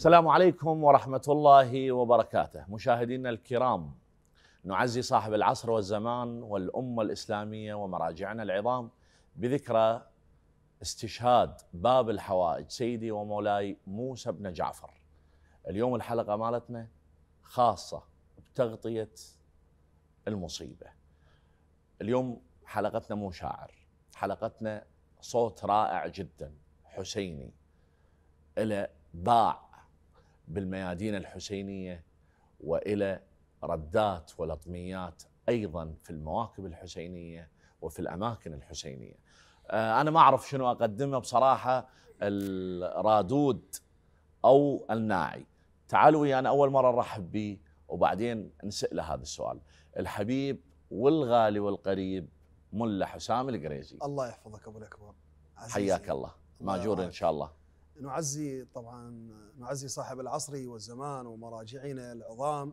السلام عليكم ورحمة الله وبركاته مشاهدينا الكرام نعزي صاحب العصر والزمان والأمة الإسلامية ومراجعنا العظام بذكرى استشهاد باب الحوائج سيدي ومولاي موسى بن جعفر اليوم الحلقة مالتنا خاصة بتغطية المصيبة اليوم حلقتنا مو شاعر حلقتنا صوت رائع جدا حسيني إلى باع بالميادين الحسينيه والى ردات ولطميات ايضا في المواكب الحسينيه وفي الاماكن الحسينيه. آه، انا ما اعرف شنو اقدمه بصراحه الرادود او الناعي. تعالوا ويانا اول مره نرحب به وبعدين نساله هذا السؤال. الحبيب والغالي والقريب ملا حسام القريزي. الله يحفظك ابو الاكبر. حياك الله ماجور ان شاء الله. نعزي طبعا نعزي صاحب العصر والزمان ومراجعنا العظام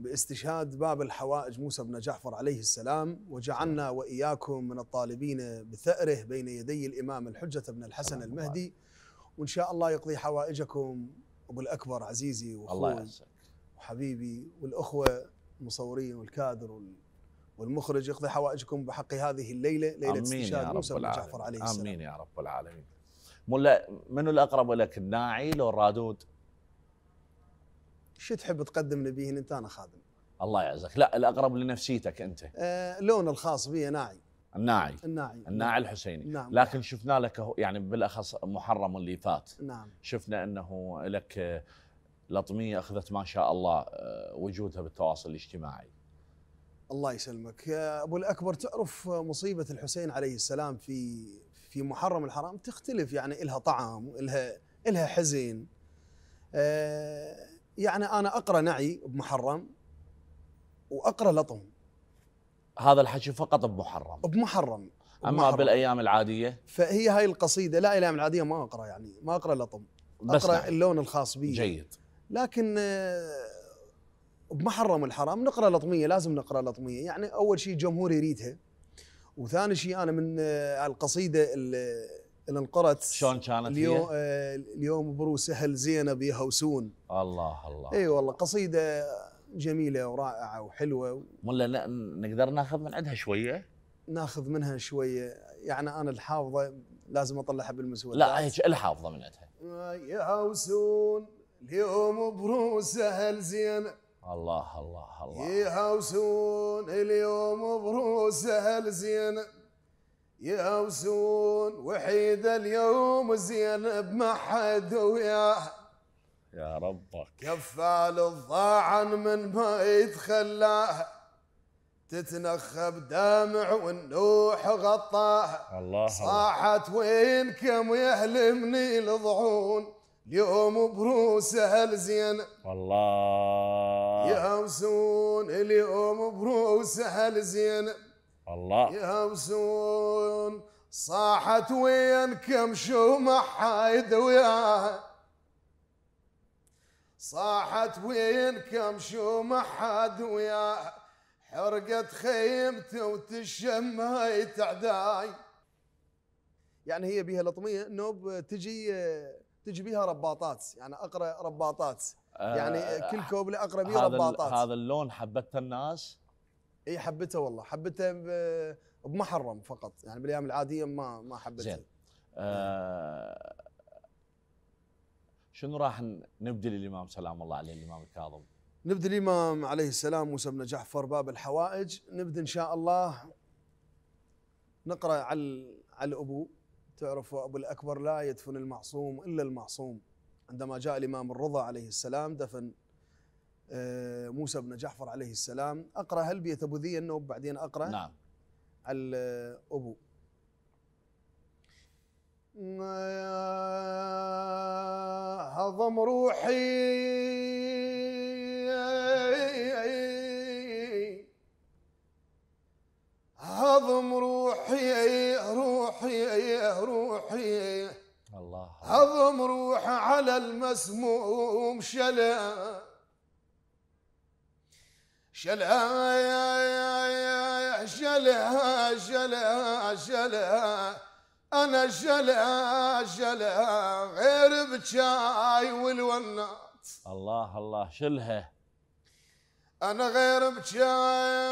باستشهاد باب الحوائج موسى بن جعفر عليه السلام وجعلنا وإياكم من الطالبين بثأره بين يدي الإمام الحجة بن الحسن المهدي وإن شاء الله يقضي حوائجكم أبو الأكبر عزيزي وأخوي وحبيبي والأخوة المصورين والكادر والمخرج يقضي حوائجكم بحق هذه الليلة ليلة استشهاد موسى بن جعفر عليه السلام آمين يا رب العالمين مولا منو الاقرب لك الناعي لو الرادود؟ شو تحب تقدم بيهن انت انا خادم الله يعزك لا الاقرب لنفسيتك انت آه لون الخاص بي ناعي الناعي الناعي الناعي الحسيني نعم. لكن شفنا لك يعني بالاخص محرم اللي فات نعم شفنا انه لك آه، لطميه اخذت ما شاء الله آه، وجودها بالتواصل الاجتماعي الله يسلمك ابو الاكبر تعرف مصيبه الحسين عليه السلام في في محرم الحرام تختلف يعني إلها طعم إلها إلها حزن أه يعني أنا أقرأ نعي بمحرم وأقرأ لطم هذا الحكي فقط بمحرم بمحرم اما بمحرم. بالايام العاديه فهي هاي القصيده لا الايام العاديه ما اقرا يعني ما اقرا لطم بس اقرا نعم. اللون الخاص بي جيد لكن آه، بمحرم الحرام نقرا لطميه لازم نقرا لطميه يعني اول شيء الجمهور يريدها وثاني شيء انا من آه، القصيده اللي انقرت شلون كانت اليوم هي؟ اليوم آه، برو سهل زينب يهوسون الله الله اي والله قصيده جميله ورائعه وحلوه ولا نقدر ناخذ من عندها شويه؟ ناخذ منها شويه يعني انا الحافظه لازم اطلعها بالمسودات لا هيك الحافظه من عندها آه، يهوسون اليوم برو سهل زينب الله الله الله يهوسون اليوم اهل زينب يهوسون وحيد اليوم زينب ما حد وياه يا ربك كفال الضاعن من ما يتخلاه تتنخب دامع والنوح غطاه الله صاحت وين كم يهلمني الضعون اليوم اهل زينب الله يا همسون اليوم بروس اهل زينب الله همسون صاحت وينكم شو محايد وياها صاحت وينكم شو محاد وياها حرقت خيمته وتشم هاي تعداي يعني هي بها لطميه نوب تجي تجي بها رباطات يعني اقرا رباطات يعني آه، كل كوب له اقرب رباطات هذا اللون حبته الناس اي حبته والله حبته بمحرم فقط يعني بالايام العاديه ما ما حبته زين آه شنو راح نبدي للامام سلام الله عليه الامام الكاظم نبدل الامام عليه السلام موسى بن جعفر باب الحوائج نبدا ان شاء الله نقرا على على الابو تعرفوا ابو الاكبر لا يدفن المعصوم الا المعصوم عندما جاء الإمام الرضا عليه السلام دفن آه، موسى بن جعفر عليه السلام أقرأ هلبية أبو ذي النوب بعدين أقرأ نعم على أبو هضم روحي هضم روحي روحي روحي هضم روحه على المسموم شلا شلا يا شلا شلا شلا انا شلا شلا غير بشاي والونات الله الله شلها انا غير بشاي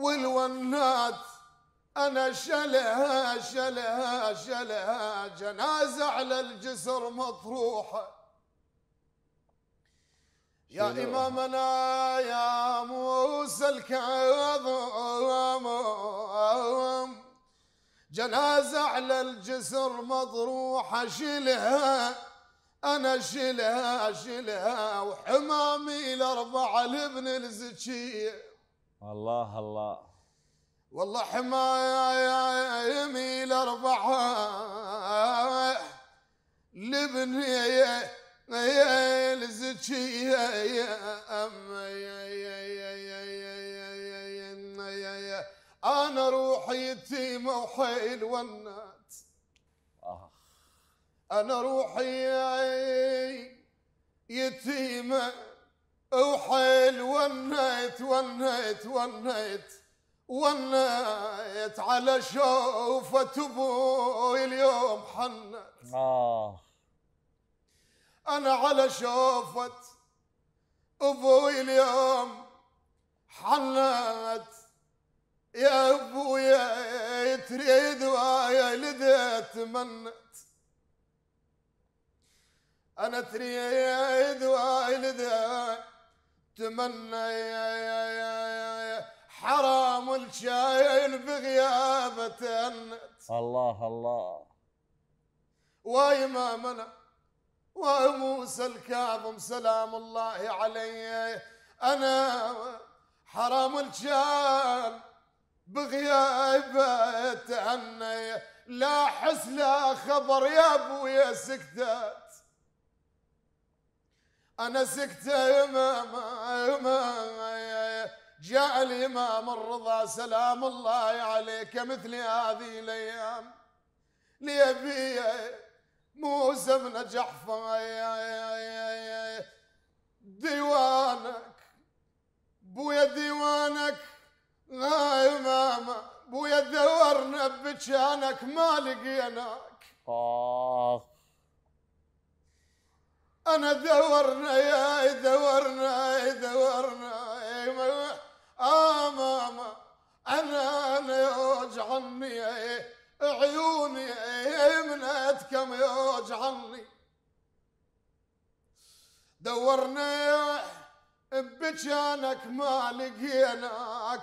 والونات انا شلها شلها شلها جنازه على الجسر مطروحه يا إمامنا يا موسى الكاظم جنازة على الجسر مضروحة شلها أنا شلها شلها وحمامي الأربعة لابن الزكية الله الله والله حماية يميل ارفعها لابني الزكية يا يا أنا روحي يتيمة وحيل والنات أنا روحي يتيمة وحيل ونيت ونيت ونيت ونيت على شوفة ابوي اليوم حنت آه أنا على شوفة ابوي اليوم حنت يا ابويا تريد ويا لذا تمنت انا تريد لذا تمنى يا يا يا يا حرام الشايل بغيابة النت الله الله واي مامنا واي موسى الكاظم سلام الله علي انا حرام الشايل بغيابة عني لا حس لا خبر يا ابويا سكتان انا سكت يا ما جاء الامام الرضا سلام الله عليك مثل هذه الايام ليبي موسى بن جحفة ديوانك بويا ديوانك يا آه، امام بويا دورنا بجانك ما لقيناك آه. دورنا يا دورنا يا دورنا يا آه ماما أنا أنا يوجعني عيوني من أتكم يوجعني دورنا بجانك ما لقيناك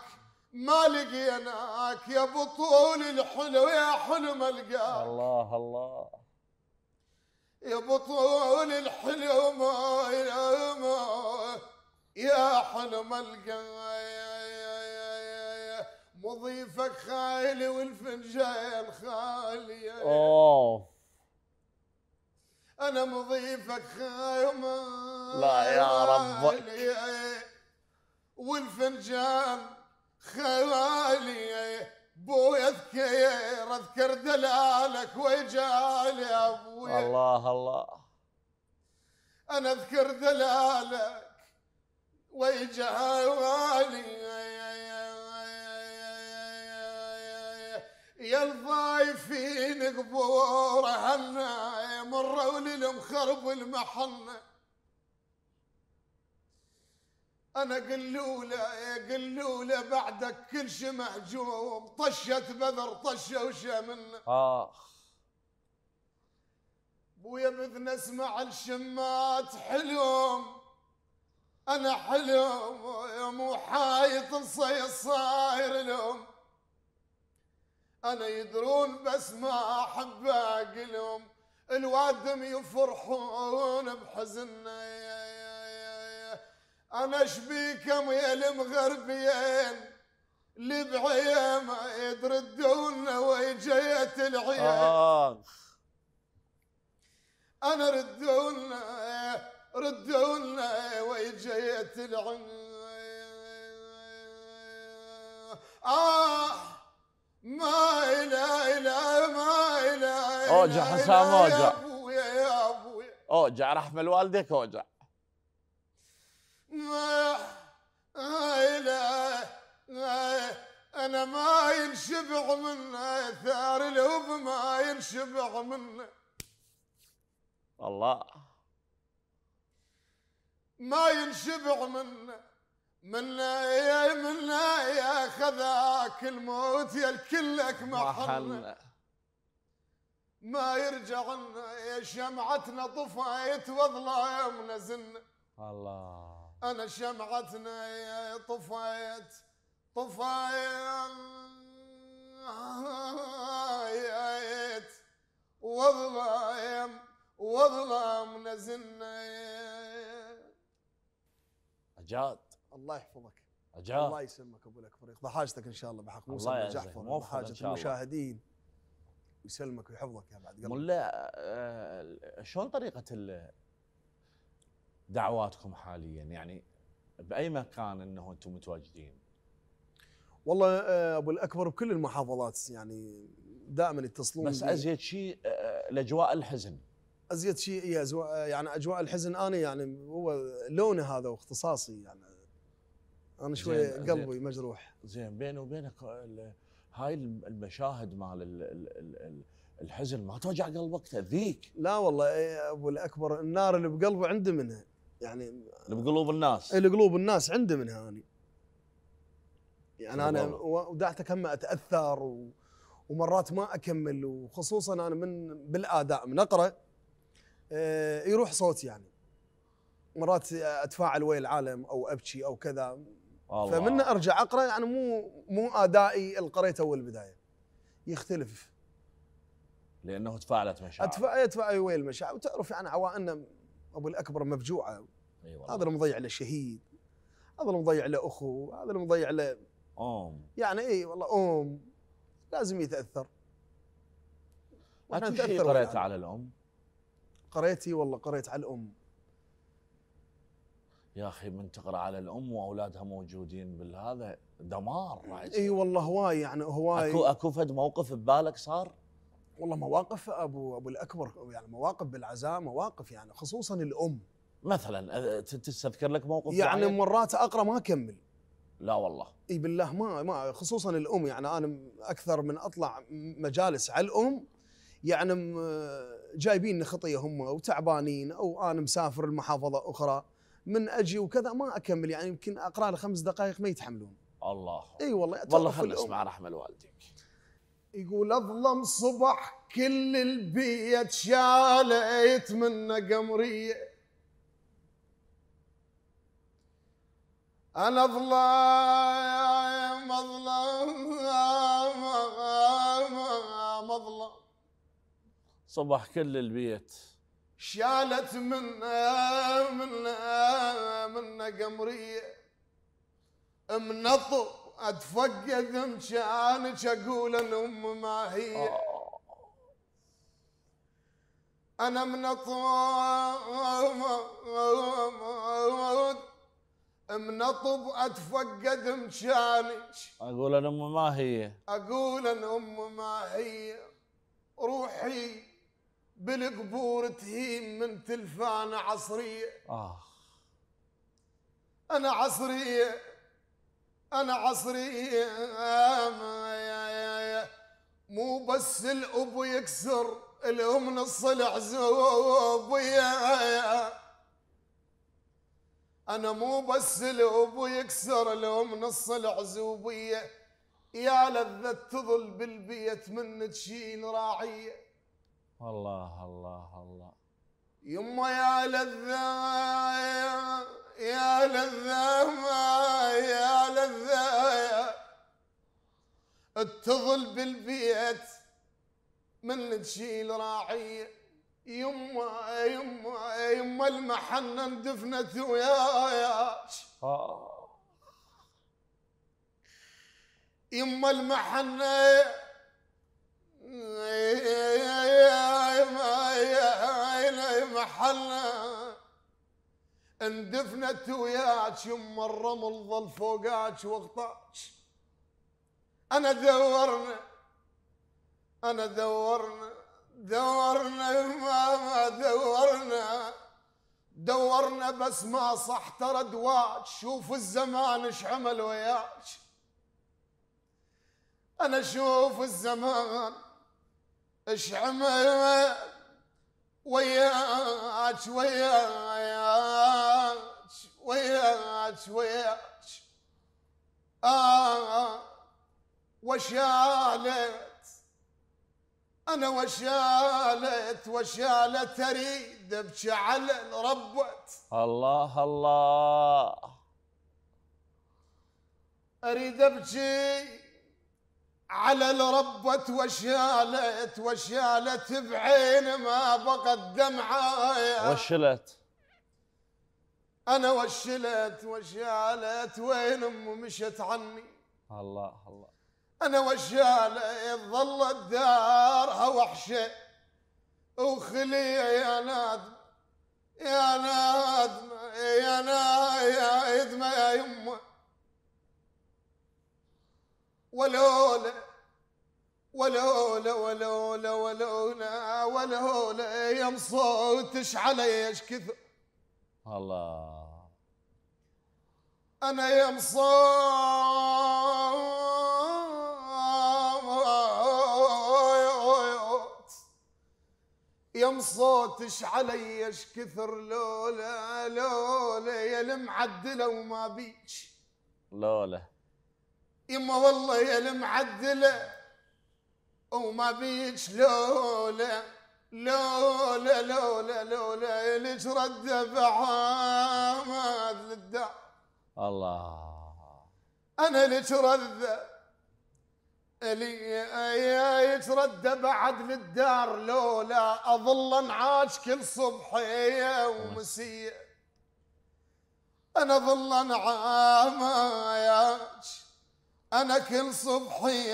ما لقيناك يا بطول الحلو يا حلم القاك الله الله يا بطول الحلم يا حلم القايا مضيفك خالي والفنجان خالي اوه انا مضيفك خايم لا يا رب والفنجان خالي بوي اذكر اذكر دلالك وجال يا ابوي الله الله انا اذكر دلالك وجالي يا الضايفين قبوره هنا مروا للمخرب المحنه انا قلوله يا قلوله بعدك كل شي مهجوم طشت بذر طشه وش منه اخ بويا بذن اسمع الشمات حلوم انا حلوم يا مو حايط نصير صاير لهم انا يدرون بس ما احب اقلهم الوادم يفرحون بحزني انا شبيكم يا المغربيين اللي بعيامه تردونا ويجيت العيال آه. انا ردونا ردونا ويجيت العيال آه ما إلى إلى ما إلى أوجع حسام أوجع يا أبويا يا أبويا أوجع رحم الوالدك أوجع انا ما ينشبع منه ثار الهب ما ينشبع منه الله ما ينشبع منه منا يا منا يا خذاك الموت يا الكلك محل ما يرجع يا شمعتنا طفيت وظلام زن الله أنا شمعتنا طفيت طفيت وظلام وظلام نزلنا أجاد الله يحفظك أجاد الله يسلمك أبو الأكبر يقضى إن شاء الله بحق موسى بن جعفر وحاجة المشاهدين ويسلمك ويحفظك يا بعد قلبك ملا آه، شلون طريقة دعواتكم حاليا يعني باي مكان انه انتم متواجدين والله آه، ابو الاكبر بكل المحافظات يعني دائما يتصلون بس ازيد شيء الاجواء آه، الحزن ازيد شيء هي إيه، أزواء آه، يعني اجواء الحزن انا يعني هو لوني هذا واختصاصي يعني انا شوي قلبي زين مجروح زين بيني وبينك هاي المشاهد مال الحزن ما توجع قلبك تاذيك لا والله إيه، ابو الاكبر النار اللي بقلبي عندي منها يعني بقلوب الناس اللي إيه، قلوب الناس عندي منها يعني انا يعني انا ودعت كم اتاثر و... ومرات ما اكمل وخصوصا انا من بالاداء من اقرا إيه، يروح صوتي يعني مرات اتفاعل ويا العالم او ابكي او كذا الله. فمن ارجع اقرا يعني مو مو ادائي اللي قريته اول بدايه يختلف لانه تفاعلت مشاعر أتفاعل ويا المشاعر وتعرف يعني عوائلنا ابو الاكبر مفجوعه أيوة هذا اللي مضيع له شهيد هذا اللي مضيع له اخو هذا اللي مضيع له ام يعني اي والله ام لازم يتاثر انا شيء قريت يعني. على الام قريتي والله قريت على الام يا اخي من تقرا على الام واولادها موجودين بالهذا دمار اي والله هواي يعني هواي اكو اكو فد موقف ببالك صار؟ والله مواقف ابو ابو الاكبر يعني مواقف بالعزاء مواقف يعني خصوصا الام مثلا تستذكر لك موقف يعني معين؟ مرات اقرا ما اكمل لا والله اي بالله ما ما خصوصا الام يعني انا اكثر من اطلع مجالس على الام يعني جايبين خطيه هم وتعبانين او انا مسافر لمحافظه اخرى من اجي وكذا ما اكمل يعني يمكن اقرا لخمس خمس دقائق ما يتحملون الله اي والله والله خلنا مع رحمه الوالدين يقول اظلم صبح كل البيت شالت منه قمريه انا اظلم اظلم اظلم صبح كل البيت شالت منا منا منا قمريه منطو اتفقد مشانك اقول الام ما هي انا من اطمد من اطب اتفقد مشانك اقول الام ما هي اقول الام ما هي روحي بالقبور تهيم من تلفان عصريه آه. انا عصريه انا عصري مو بس الاب يكسر الام نص العزوب انا مو بس الاب يكسر الام نص العزوبيه يا لذة تظل بالبيت من تشين راعيه الله الله الله يما يا لذة يا لذة ما يا لذة اتصل بالبيت من تشيل راعية يما يما يما المحنة اندفنت وياك آه. يما المحنة يا رحلنا اندفنت وياك يما الرمل ظل فوقاك وغطاك انا دورنا انا دورنا دورنا ما دورنا دورنا بس ما صح ترى دواك شوف الزمان ايش عمل وياك انا شوف الزمان ايش عمل وياك وياك وياك وياك آه وشالت أنا وشالت وشالت أريد أبكي على ربت الله الله أريد أبكي على الربت وشالت وشالت بعين ما بقت دمعة وشلت أنا وشلت وشالت وين أم مشت عني الله الله أنا وشالت ظلت دارها وحشة وخلية يا نادم يا نادم يا نادم يا إدمة يا يمه ولولا ولولا ولولا ولولا ولولا يا مصوتش علي ايش كثر الله انا مصوت صوت مصوتش علي ايش كثر لولا لولا يا المعدله وما بيش لولا يما والله يا المعدلة وما بيش لولا لولا لولا لولا يلج رد بعامات للدع الله انا لك رد لي رد بعد للدار لولا اظل انعاش كل صبحيه ومسيه انا ظل انعاش أنا كل صبحي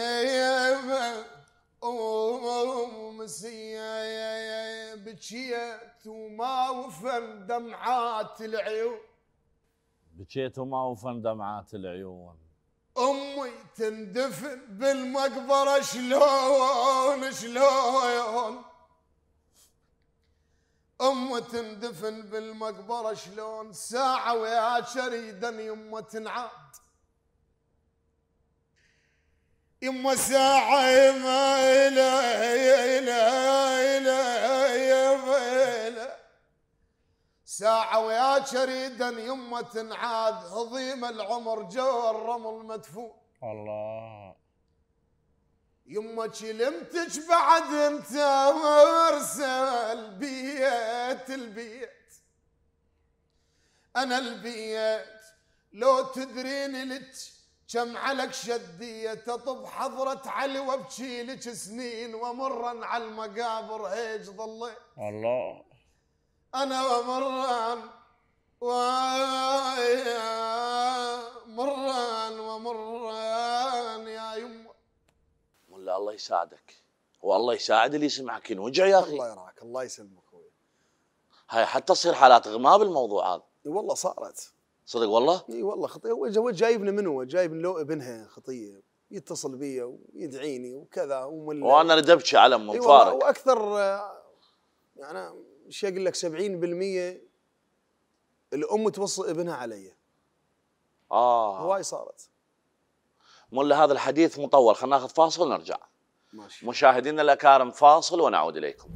ومسية بكيت وما وفن دمعات العيون بكيت وما وفن دمعات العيون امي تندفن بالمقبره شلون شلون أم تندفن بالمقبره شلون ساعه ويا شريدا يمه تنعاد يما ساعة ما يا إلى يا إلى ساعة وياك شريدا يما تنعاد هضيم العمر جو الرمل مدفون الله يما كلمتك بعد انت مرسل بيت البيت انا البيت لو تدرين لتش كم علك شدية تطب حضرة علي وابكي لك سنين ومرا على المقابر هيج ظلي الله أنا ومرا ويا مرا ومرا يا يما ولا الله يساعدك والله يساعد اللي يسمعك ينوجع يا أخي الله يراك الله يسلمك هاي حتى تصير حالات غماء بالموضوع هذا والله صارت صدق والله؟ اي والله خطيه هو جايبنا من هو جايب لو ابنها خطيه يتصل بي ويدعيني وكذا ومن وانا ردبشه على ام فارق واكثر يعني ايش اقول لك 70% الام توصي ابنها علي اه هواي صارت ملا هذا الحديث مطول خلينا ناخذ فاصل ونرجع ماشي مشاهدينا الاكارم فاصل ونعود اليكم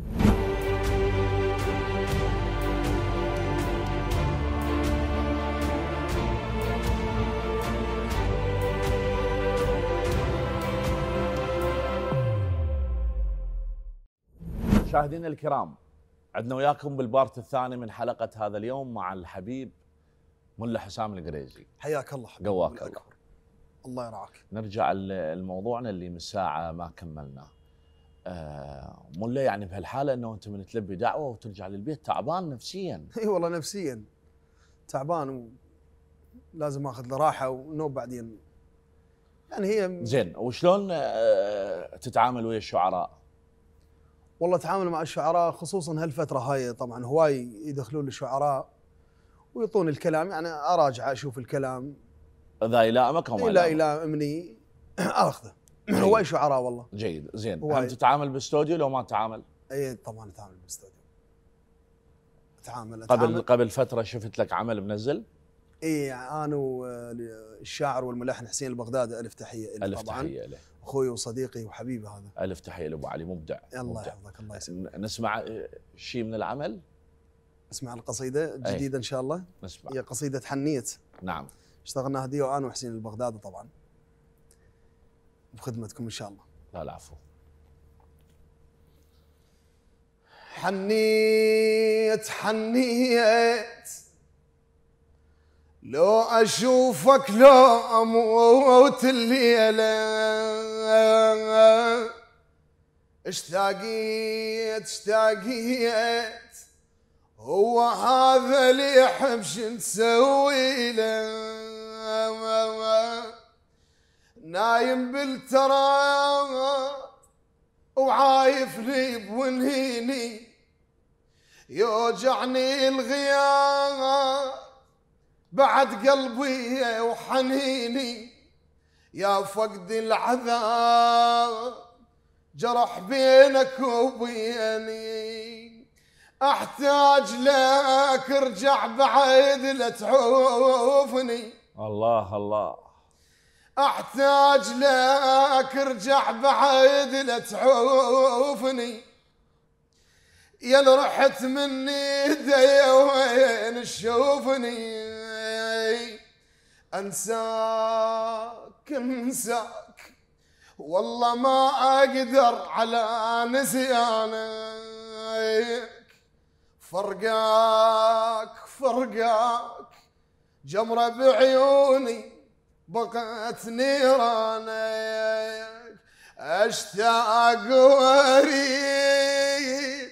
مشاهدينا الكرام عدنا وياكم بالبارت الثاني من حلقة هذا اليوم مع الحبيب ملا حسام القريزي حياك الله حبيبي قواك الله الله يرعاك نرجع لموضوعنا اللي من ساعة ما كملناه آه ملا يعني بهالحالة أنه أنت من تلبي دعوة وترجع للبيت تعبان نفسيا اي والله نفسيا تعبان ولازم اخذ له راحة ونوب بعدين يعني هي زين وشلون آه، تتعامل ويا الشعراء؟ والله تعامل مع الشعراء خصوصا هالفتره هاي طبعا هواي يدخلون الشعراء ويعطون الكلام يعني اراجع اشوف الكلام اذا يلائمك هم لا يلائمني اخذه هواي شعراء والله جيد زين هل تتعامل باستوديو لو ما تتعامل؟ اي طبعا اتعامل باستوديو اتعامل قبل أتعامل. قبل فتره شفت لك عمل منزل؟ اي يعني انا والشاعر والملحن حسين البغدادي الف تحيه الف طبعا تحيه له اخوي وصديقي وحبيبي هذا الف تحيه لابو علي مبدع الله يحفظك الله يسلمك نسمع آه، شيء من العمل نسمع القصيده إيه. الجديده ان شاء الله نسمع هي قصيده حنيت نعم اشتغلنا هديه وانا وحسين البغدادي طبعا بخدمتكم ان شاء الله لا العفو حنيت حنيت لو اشوفك لو اموت الليله اشتاقيت اشتاقيت هو هذا اللي يحب نسوي له نايم بالتراب وعايف لي بونهيني يوجعني الغياب بعد قلبي وحنيني يا فقد العذاب جرح بينك وبيني احتاج لك ارجع بعيد لا تعوفني الله الله احتاج لك ارجع بعيد لا تعوفني يا اللي رحت مني دي وين تشوفني انساك انساك والله ما اقدر على نسيانك فرقاك فرقاك جمره بعيوني بقت نيرانك اشتاق واريد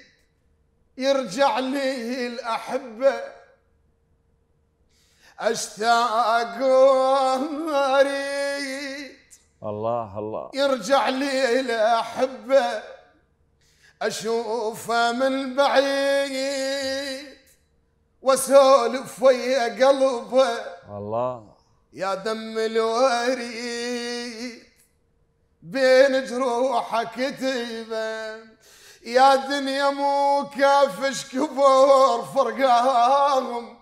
يرجع لي الاحبه اشتاق واريد الله الله يرجع لي احبه أشوفه من بعيد وأسولف ويا قلبه الله يا دم الوريد بين جروحك تيبه يا دنيا مو كافش كبر فرقاهم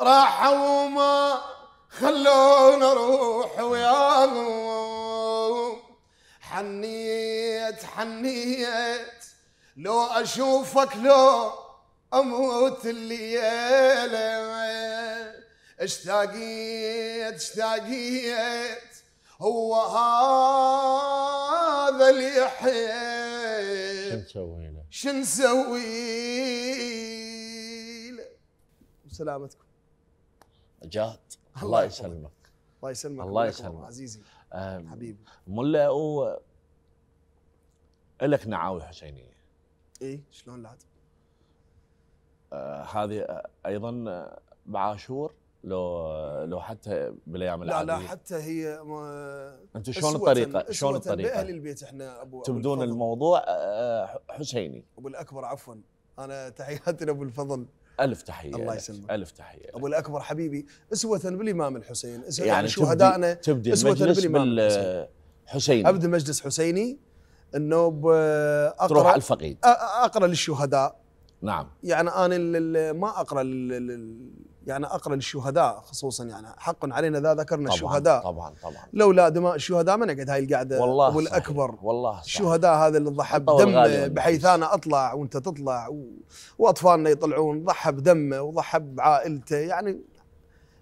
راحوا وما خلوني اروح وياهم حنيت حنيت لو اشوفك لو اموت الليله اشتاقيت اشتاقيت هو هذا اللي يحيي شو نسوي له؟ وسلامتكم جاد الله يسلمك الله يسلمك الله يسلمك عزيزي حبيبي ملا هو الك نعاوي حسينيه ايه شلون العاد؟ آه هذه ايضا بعاشور لو لو حتى بالايام العاديه لا لا حتى هي انتم شلون الطريقه؟ شلون الطريقه؟ باهل البيت احنا ابو تبدون الموضوع أه، حسيني ابو الاكبر عفوا انا تحياتي لابو الفضل الف تحيه الله يسلمك الف تحيه ابو الاكبر حبيبي اسوه بالامام الحسين اسوه يعني, يعني شهدائنا تبدي اسوه بالامام الحسين حسيني ابدا مجلس حسيني انه اقرا تروح على الفقيد اقرا للشهداء نعم يعني انا ما اقرا يعني اقرا الشهداء خصوصا يعني حق علينا ذا ذكرنا طبعًا الشهداء طبعا طبعا لولا دماء الشهداء ما نقعد هاي القعده والله ابو الاكبر والله صحيح. الشهداء هذا اللي ضحى بدمه بحيث انا اطلع وانت تطلع و... واطفالنا يطلعون ضحى بدمه وضحى بعائلته يعني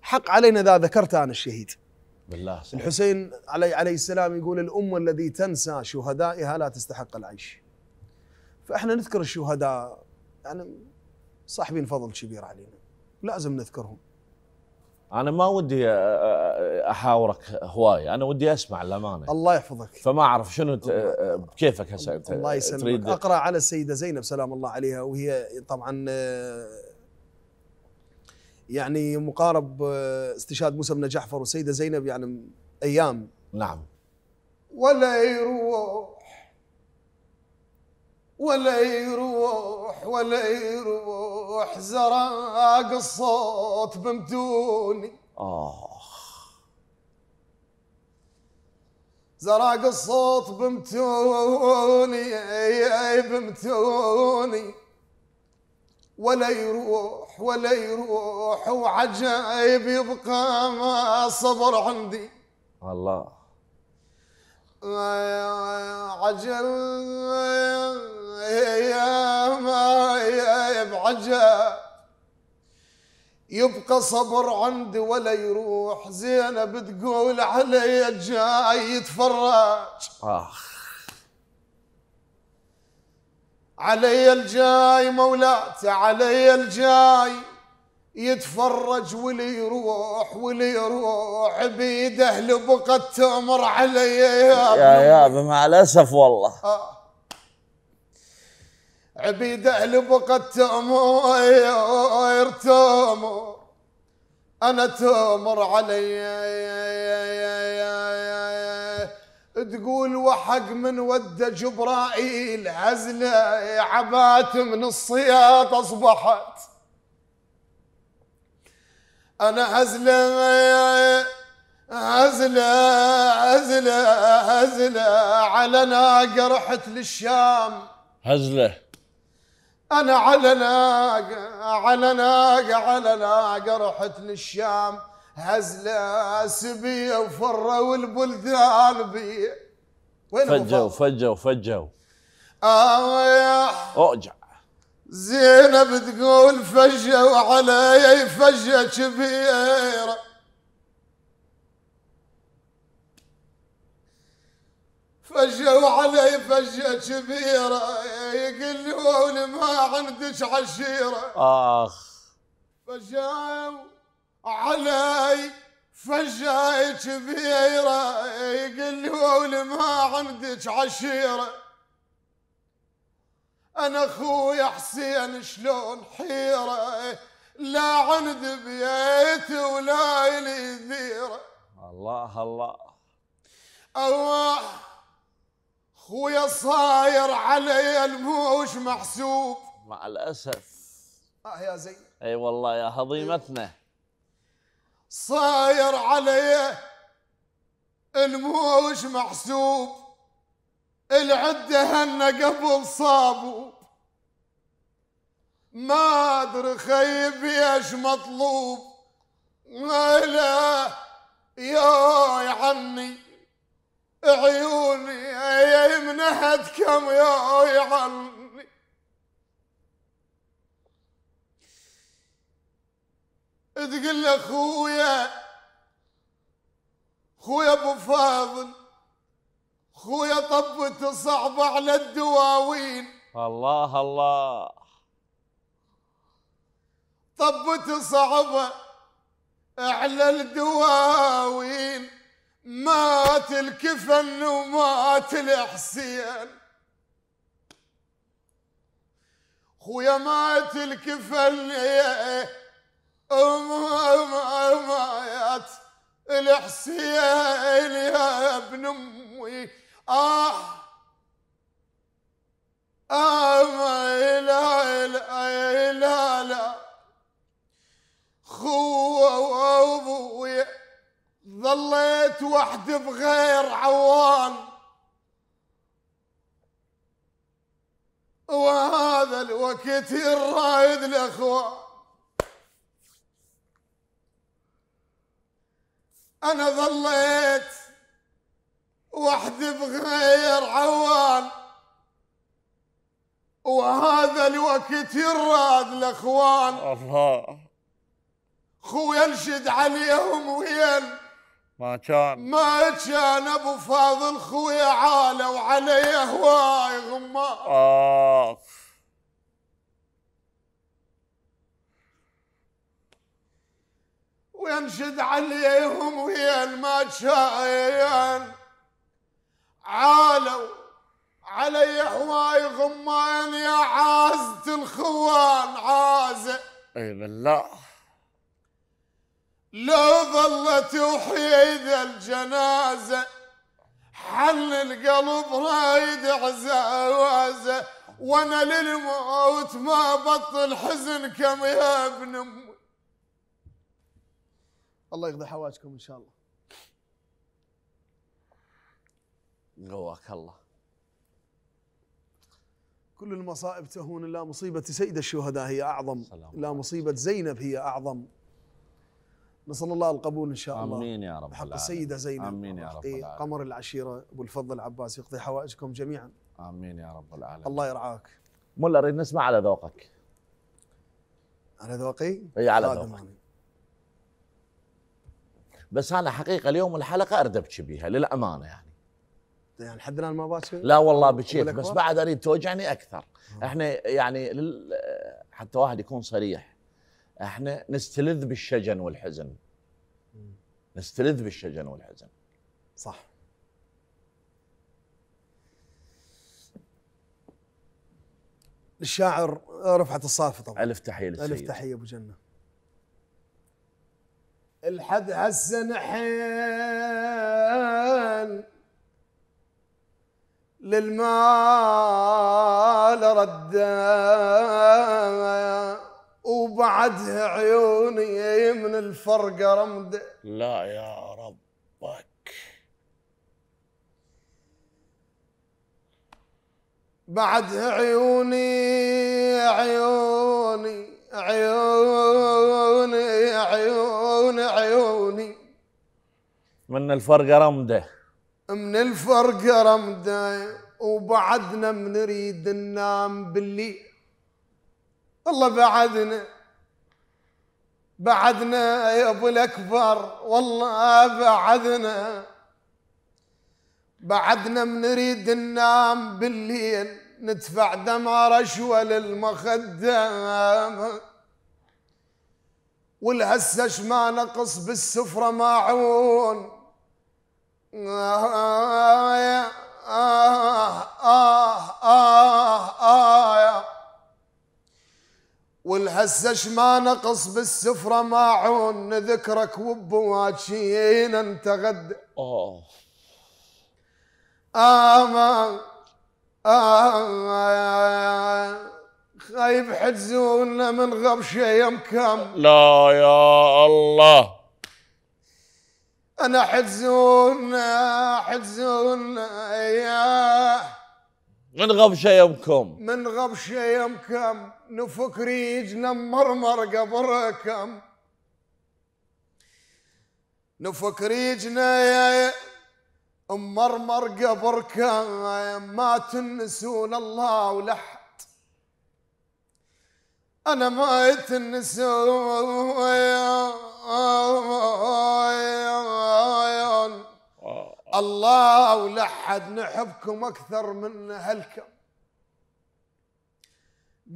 حق علينا ذا ذكرت انا الشهيد بالله صحيح. الحسين علي عليه السلام يقول الأمة الذي تنسى شهدائها لا تستحق العيش فإحنا نذكر الشهداء يعني صاحبين فضل كبير علينا لازم نذكرهم انا ما ودي احاورك هوايه انا ودي اسمع الامانه الله يحفظك فما اعرف شنو بكيفك هسه انت الله يسلمك اقرا على السيده زينب سلام الله عليها وهي طبعا آه، يعني مقارب آه، استشهاد موسى بن جعفر والسيده زينب يعني ايام نعم ولا يروح ولا يروح ولا يروح زراق الصوت بمتوني آه زراق الصوت بمتوني اي بمتوني ولا يروح ولا يروح وعجائب يبقى ما صبر عندي الله آه، عجل يا ما يا بعجب يبقى صبر عندي ولا يروح زينة بتقول علي جاي يتفرج اخ علي الجاي مولاتي علي الجاي يتفرج واللي يروح واللي يروح بيده لبقت تمر علي يا يا يابا مع الاسف والله آه. عبيد أهل بقى تأمر أنا تأمر علي تقول وحق من ود جبرائيل هزلة عبات من الصياد أصبحت أنا هزلة هزلة هزلة هزلة على ناقة رحت للشام هزله أنا على ناقة على ناقة على ناقة رحت للشام هزلة سبية وفروا البلدان بي وين فجوا فجوا فجوا آه أوجع زينب تقول فجوا علي فجة كبيرة فجوا علي فجة كبيرة يقول لي ما عندك عشيرة آخ فجوا علي فجة كبيرة يقول لي ما عندك عشيرة أنا أخوي حسين شلون حيرة لا عندي بيت ولا إلي ذيرة الله الله أوه خويا صاير علي الموش محسوب مع الاسف اه يا زين اي أيوة والله يا هضيمتنا صاير علي الموش محسوب العده هن قبل صابوا ما ادري خيب ايش مطلوب ولا يا عني عيوني يمنحت كم يا عني تقول اخويا خويا ابو فاضل خويا طبته صعبه على الدواوين الله الله طبته صعبه على الدواوين مات الكفن ومات الحسين خويا مات الكفن مات الحسين يا ابن امي اه أما آه، لا لا لا لا خوة وأبويا ظليت وحدي بغير عوان وهذا الوقت الرايد الاخوان انا ظليت وحدي بغير عوان وهذا الوقت الراد الاخوان الله خويا انشد عليهم ويل ما كان ما كان ابو فاضل خويا عاله وعلي هواي غما اخ وينشد عليهم وين ما كان عالوا علي هواي غمان يا يعني عازة الخوان عازة اي بالله لو ظلت وحيد الجنازة حل القلب رايد عزاوازة وانا للموت ما بطل حزن كم يا ابن امي الله يقضي حوائجكم ان شاء الله قواك الله كل المصائب تهون لا مصيبة سيد الشهداء هي أعظم لا مصيبة زينب هي أعظم نسال الله القبول ان شاء الله امين يا رب حق السيده زينب امين يا رب إيه، العالمين. قمر العشيره ابو الفضل العباس يقضي حوائجكم جميعا امين يا رب العالمين الله يرعاك ملا اريد نسمع على ذوقك على ذوقي؟ اي على ذوقك بس انا حقيقه اليوم الحلقه ارد ابكي بيها للامانه يعني يعني لحد الان ما باكر لا والله بكيت بس بعد اريد توجعني اكثر آه. احنا يعني لل... حتى واحد يكون صريح احنا نستلذ بالشجن والحزن نستلذ بالشجن والحزن صح الشاعر رفعت الصافي طبعا الف تحيه للسيد الف تحيه ابو جنه الحد هسن حين للمال ردا وبعدها عيوني من الفرقة رمد لا يا ربك بعدها عيوني عيوني عيوني عيوني عيوني من الفرقة رمدة من الفرقة رمدة وبعدنا منريد ننام بالليل الله بعدنا بعدنا يا ابو الاكبر والله بعدنا بعدنا منريد ننام بالليل ندفع دمى رشوة للمخدة والهسش ما نقص بالسفرة ماعون آه آه آه آه, آه، هسه ما نقص بالسفرة ماعون ذكرك وبواجينا نتغدى آه آما آه خايب حجزونا من غبشة يم كم لا يا الله أنا حجزونا حجزونا يا من غبشة يمكم من غبشة يمكم نفك ريجنا مرمر قبركم نفك ريجنا يا مرمر قبركم ما تنسون الله ولحد انا ما تنسون الله ولحد نحبكم اكثر من اهلكم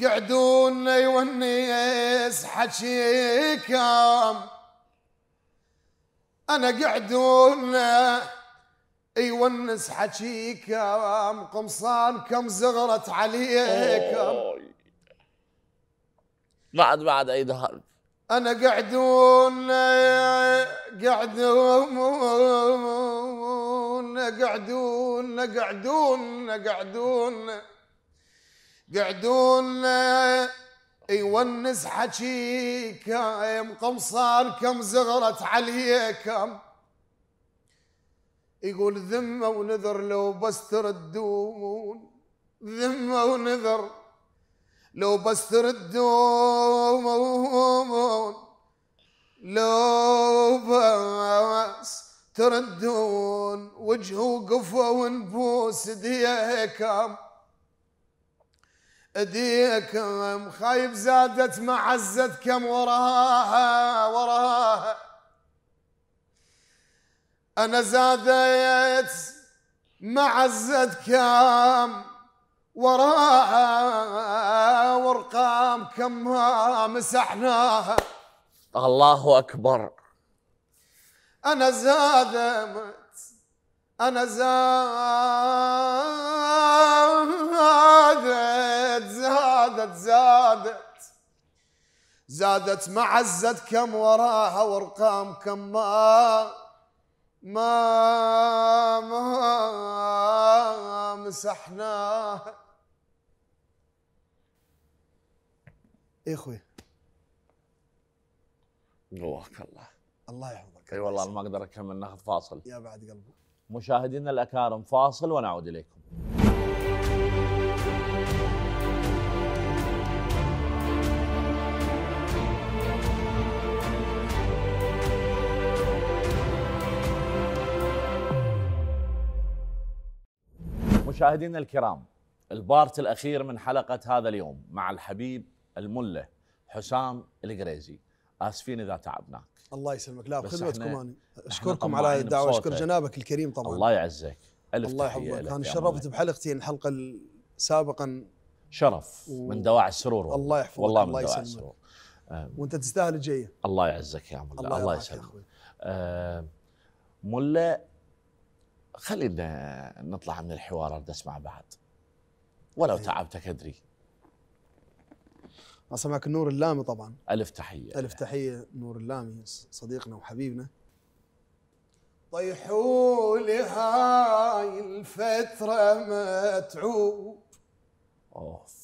قعدون يونس حشيكم انا قعدون يونس حشيكم قمصانكم زغرت عليكم بعد بعد اي ظهر انا قعدون قعدون قعدون قعدون قعدون قعدونا يونس حكيك قمصان كم زغرت عليكم يقول ذمة ونذر لو بس تردون ذمة ونذر لو بس تردون لو بس تردون وجهه وقفه ونبوس ديكم اديك خايب زادت معزتكم وراها وراها انا زادت معزتكم وراها وارقام كم مسحناها الله اكبر انا زادت أنا زادت زادت زادت زادت معزتكم وراها وارقامكم ما ما ما مسحناها يا إيه اخوي قواك الله الله يحفظك اي والله ما اقدر اكمل ناخذ فاصل يا بعد قلبي مشاهدينا الأكارم فاصل ونعود إليكم مشاهدينا الكرام البارت الأخير من حلقة هذا اليوم مع الحبيب الملة حسام القريزي اسفين اذا تعبناك الله يسلمك لا بخدمتكم انا اشكركم على الدعوه اشكر جنابك الكريم طبعا الله يعزك الف الله يحفظك انا شرفت بحلقتي الحلقه سابقا شرف و... من دواعي السرور الله يحفظك والله من دواعي السرور وانت تستاهل الجيه الله يعزك يا عم الله, الله يسلمك أه ملا خلينا نطلع من الحوار بدي اسمع بعد ولو إيه. تعبتك ادري ما سمعك النور اللامي طبعا ألف تحية ألف تحية نور اللامي صديقنا وحبيبنا طيحوا لي هاي الفترة متعوب أوف.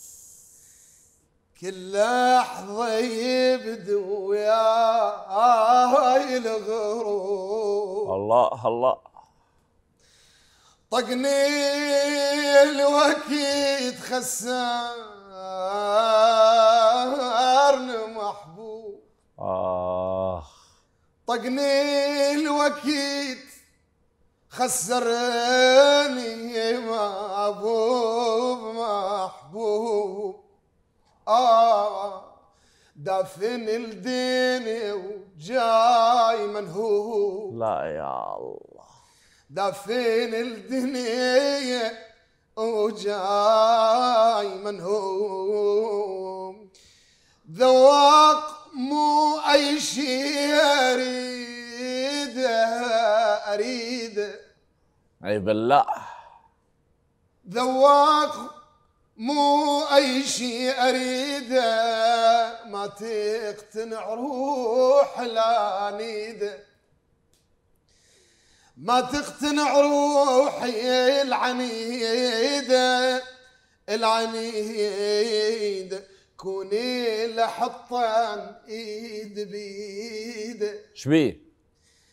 كل لحظة يبدو هاي الغروب الله الله طقني الوقت خسان آه طقني الوكيد خسرني ما ابوب محبوب آه دافن الدنيا وجاي منهوب لا يا الله دافن الدنيا وجاي منهوب ذواق مو أي شيء أريده أريده أي بالله ذواق مو أي شيء أريده ما تقتنع روح لا ما تقتنع روحي العنيدة العنيدة كوني لحطان ايد بيد شبيه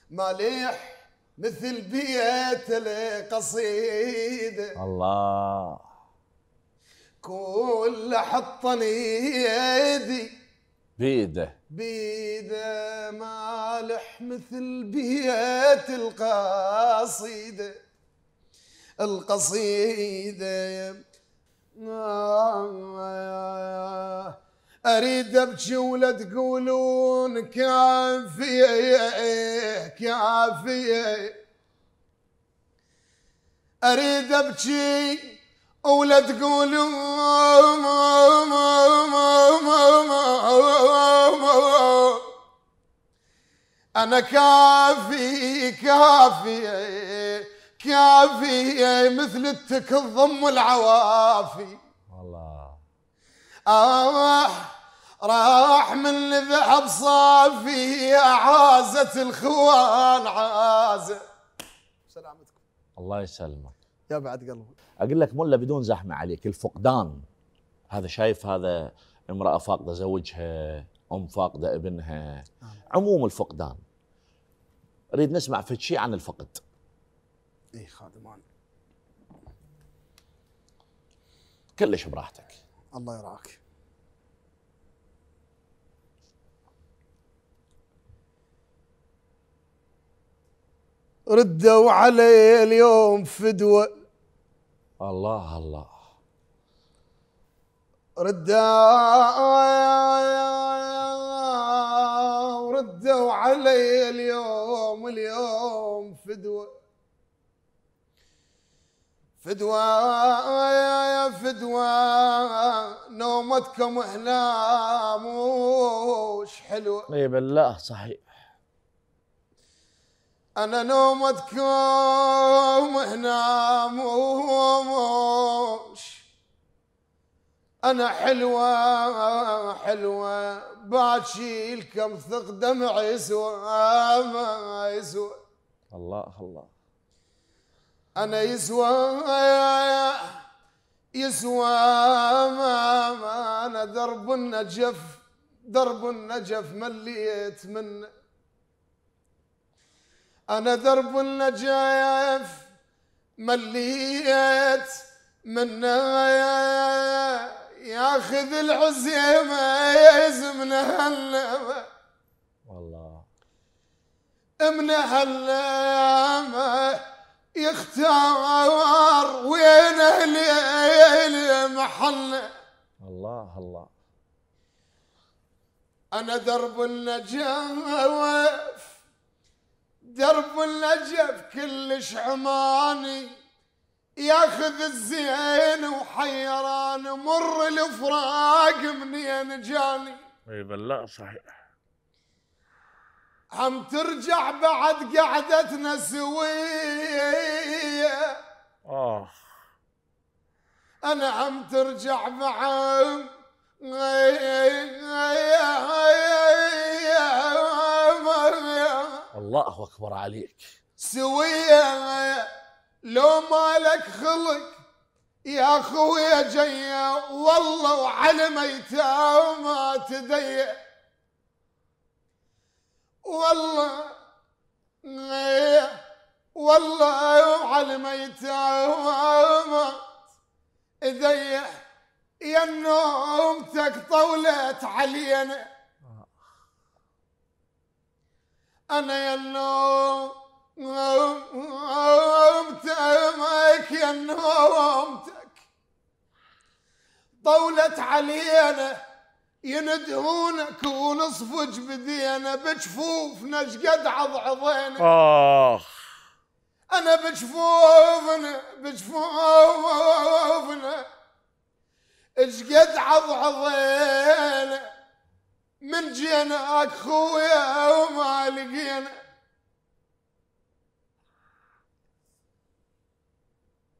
مالح مثل بيت القصيد الله كل حطني يدي بيده بيده مالح مثل بيت القصيده القصيده اريد ابكي ولا تقولون كافيه كافيه اريد ابكي ولا تقولون انا كافي كافي كافي مثل التك الضم العوافي والله آه، راح من ذهب صافي عازة الخوان عازة سلامتكم الله يسلمك يا بعد قلبك اقول لك ملا بدون زحمه عليك الفقدان هذا شايف هذا امراه فاقده زوجها ام فاقده ابنها آه. عموم الفقدان اريد نسمع في شيء عن الفقد اي خادمان كلش براحتك الله يراك ردوا علي اليوم فدوة الله الله ردوا ردوا علي اليوم اليوم فدوه فدوى فدوى نومتكم احلام وش حلو اي بالله صحيح انا نومتكم احلام وش انا حلوه حلوه باشيلكم ثق دمعي سوى ما يسوى الله الله انا يسوى يسوى ما, ما انا درب النجف درب النجف مليت منه انا درب النجف مليت منه ياخذ العزيمه يزمنا هالنمه والله من هالنمه يختار وين اهلي محله الله الله انا درب النجف درب النجف كلش عماني ياخذ الزين وحيران مر الفراق منين جاني اي بالله صحيح عم ترجع بعد قعدتنا سوية آه أنا عم ترجع معاهم الله أكبر عليك سوية لو مالك خلق يا أخويا جية والله وعلى ميتام وما تضيق والله إيه، والله على ميتامات اذا يا نومتك طولت علينا انا يا النوم نومتك يا نومتك طولت علينا يندهونك ونصفج بدينا بجفوفنا شقد عضعضينا اخ انا بجفوفنا بجفوفنا شقد عضعضينا من جينا اخويا وما لقينا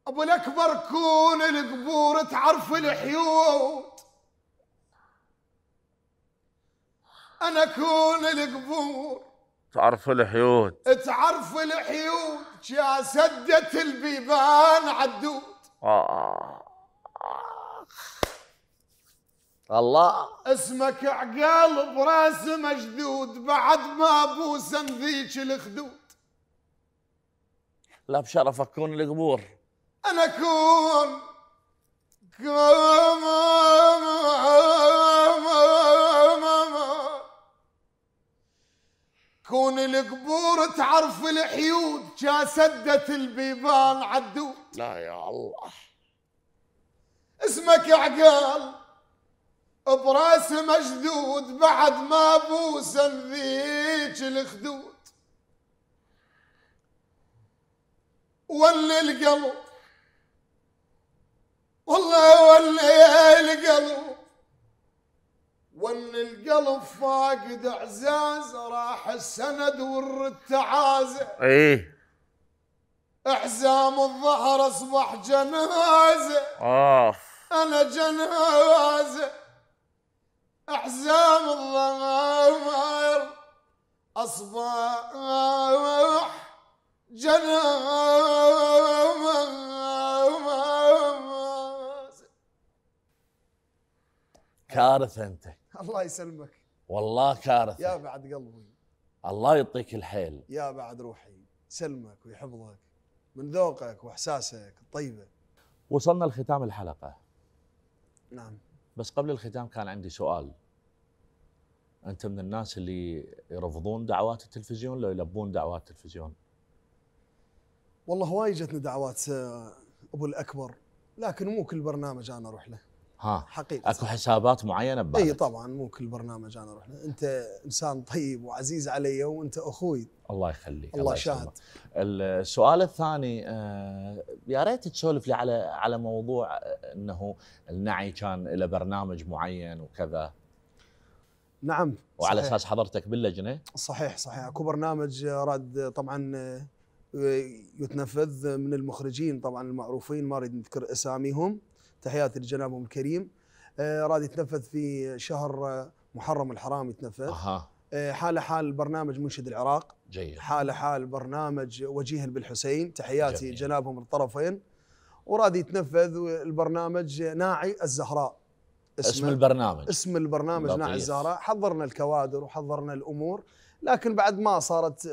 ابو الاكبر كون القبور تعرف الحيوط انا اكون القبور تعرف الحيود تعرف الحيود يا سدة البيبان عدود آه. الله اسمك عقال براس مشدود بعد ما ابوس ذيك الخدود لا بشرف اكون القبور انا اكون والحيود جا سدت البيبان عدو لا يا الله اسمك عقال براس مشدود بعد ما بوس ذيك الخدود ولي القلب والله ولي القلب وان القلب فاقد اعزاز راح السند والرتعازه ايه حزام الظهر اصبح جنازه اه انا جنازه حزام الظهر اصبح جنازه كارثه انت الله يسلمك والله كارثه يا بعد قلبي الله يعطيك الحيل يا بعد روحي سلمك ويحفظك من ذوقك واحساسك الطيبه وصلنا لختام الحلقه نعم بس قبل الختام كان عندي سؤال انت من الناس اللي يرفضون دعوات التلفزيون لو يلبون دعوات التلفزيون والله هواي جتني دعوات آه، ابو الاكبر لكن مو كل برنامج انا اروح له ها حقيقه اكو حسابات معينه ببالك اي طبعا مو كل برنامج انا اروح انت انسان طيب وعزيز علي وانت اخوي الله يخليك الله, يشاهد السؤال الثاني آه يا ريت تسولف لي على على موضوع آه، انه النعي كان له برنامج معين وكذا نعم وعلى صحيح. اساس حضرتك باللجنه صحيح صحيح اكو برنامج راد طبعا آه، يتنفذ من المخرجين طبعا المعروفين ما اريد نذكر اساميهم تحياتي لجنابهم الكريم آه، راد يتنفذ في شهر آه، محرم الحرام يتنفذ أها. آه، حاله حال برنامج منشد العراق جيد حاله حال برنامج وجيه بالحسين تحياتي جميل. جنابهم الطرفين وراد يتنفذ البرنامج ناعي الزهراء اسم, اسم البرنامج اسم البرنامج لطيف. ناعي الزهراء حضرنا الكوادر وحضرنا الامور لكن بعد ما صارت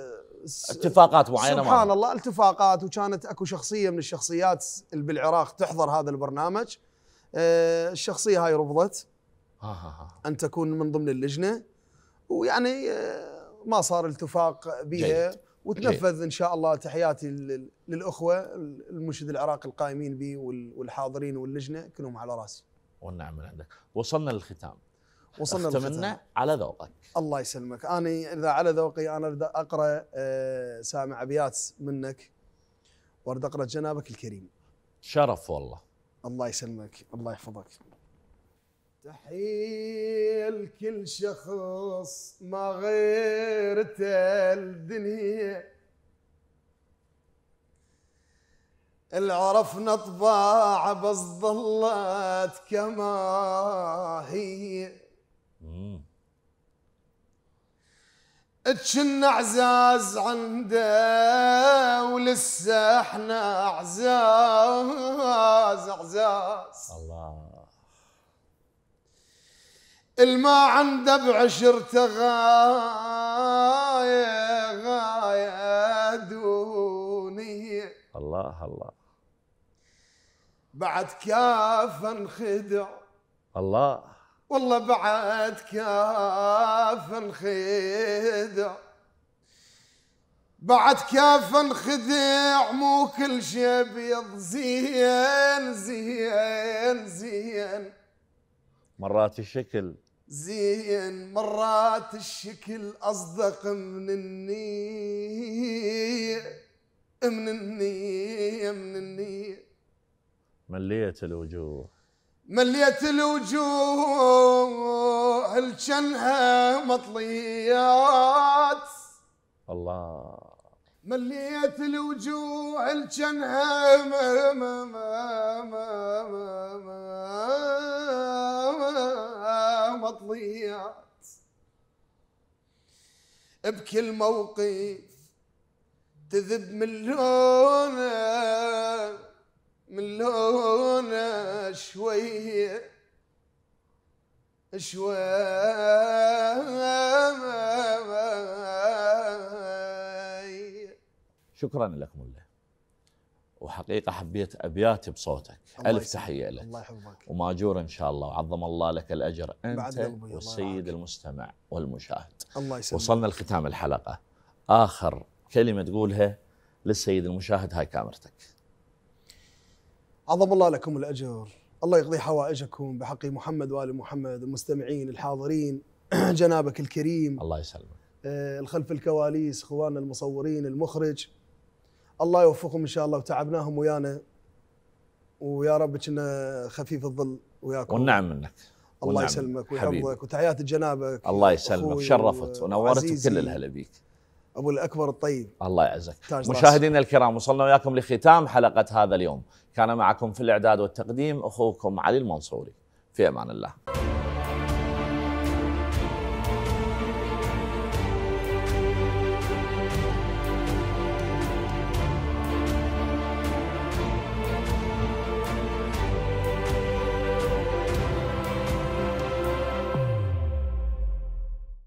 اتفاقات معينه سبحان الله اتفاقات وكانت اكو شخصيه من الشخصيات اللي بالعراق تحضر هذا البرنامج آه، الشخصيه هاي رفضت ان تكون من ضمن اللجنه ويعني آه، ما صار التفاق بها وتنفذ ان شاء الله تحياتي للاخوه المنشد العراقي القائمين به والحاضرين واللجنه كلهم على راسي والنعم من عندك وصلنا للختام وصلنا اختمنا على ذوقك الله يسلمك انا اذا على ذوقي انا اريد اقرا آه، سامع ابيات منك واريد اقرا جنابك الكريم شرف والله الله يسلمك الله يحفظك تحيل كل شخص ما غيرته الدنيا العرفنا طباع بس ظلت كما هي تشن اعزاز عنده ولسه احنا اعزاز اعزاز الله الما عنده بعشرته غاية غاية دونية الله الله بعد كافن خدع الله والله بعد كاف الخدع بعد كاف الخدع مو كل شي ابيض زين زين زين مرات الشكل زين مرات الشكل اصدق من النية من النية من النية مليت الوجوه مليت الوجوه الجنها مطليات الله مليت الوجوه الجنها مطليات بكل موقف تذب من لونه من لونه شويه شكرا لك ملا وحقيقة حبيت أبياتي بصوتك ألف تحية لك الله يحفظك وماجور إن شاء الله وعظم الله لك الأجر أنت والسيد المستمع والمشاهد الله يسلمك وصلنا لختام الحلقة آخر كلمة تقولها للسيد المشاهد هاي كاميرتك عظم الله لكم الأجر الله يقضي حوائجكم بحق محمد وآل محمد المستمعين الحاضرين جنابك الكريم الله يسلمك آه، الخلف الكواليس اخواننا المصورين المخرج الله يوفقهم ان شاء الله وتعبناهم ويانا ويا رب كنا خفيف الظل وياكم والنعم منك الله يسلمك ويحفظك وتحيات جنابك الله يسلمك شرفت ونورت كل الهلا بيك ابو الاكبر الطيب الله يعزك مشاهدينا الكرام وصلنا وياكم لختام حلقه هذا اليوم كان معكم في الاعداد والتقديم اخوكم علي المنصوري في امان الله